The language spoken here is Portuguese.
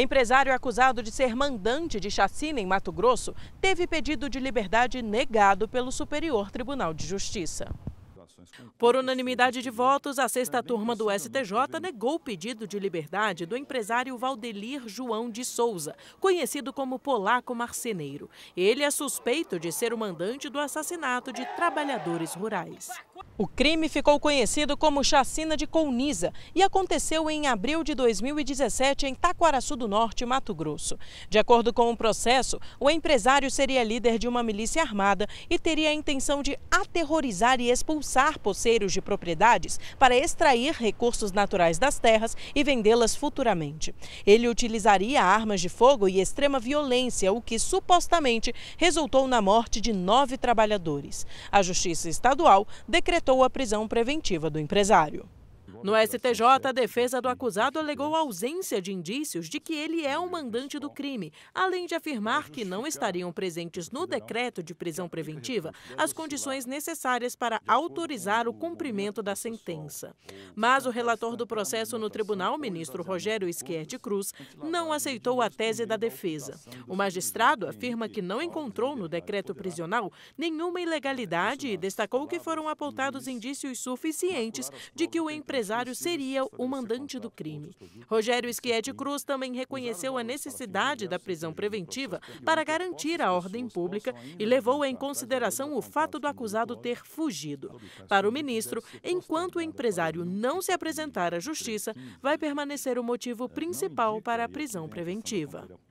Empresário acusado de ser mandante de chacina em Mato Grosso teve pedido de liberdade negado pelo Superior Tribunal de Justiça. Por unanimidade de votos, a sexta turma do STJ negou o pedido de liberdade do empresário Valdelir João de Souza, conhecido como Polaco Marceneiro. Ele é suspeito de ser o mandante do assassinato de trabalhadores rurais. O crime ficou conhecido como Chacina de Colniza e aconteceu em abril de 2017 em Taquaraçu do Norte, Mato Grosso. De acordo com o processo, o empresário seria líder de uma milícia armada e teria a intenção de aterrorizar e expulsar cavar poceiros de propriedades para extrair recursos naturais das terras e vendê-las futuramente. Ele utilizaria armas de fogo e extrema violência, o que supostamente resultou na morte de nove trabalhadores. A Justiça Estadual decretou a prisão preventiva do empresário. No é STJ, a defesa do acusado alegou ausência de indícios de que ele é o mandante do crime, além de afirmar que não estariam presentes no decreto de prisão preventiva as condições necessárias para autorizar o cumprimento da sentença. Mas o relator do processo no tribunal, ministro Rogério Schietti Cruz, não aceitou a tese da defesa. O magistrado afirma que não encontrou no decreto prisional nenhuma ilegalidade e destacou que foram apontados indícios suficientes de que o empresário empresário seria o mandante do crime. Rogério Schietti Cruz também reconheceu a necessidade da prisão preventiva para garantir a ordem pública e levou em consideração o fato do acusado ter fugido. Para o ministro, enquanto o empresário não se apresentar à justiça, vai permanecer o motivo é, principal para a prisão é preventiva.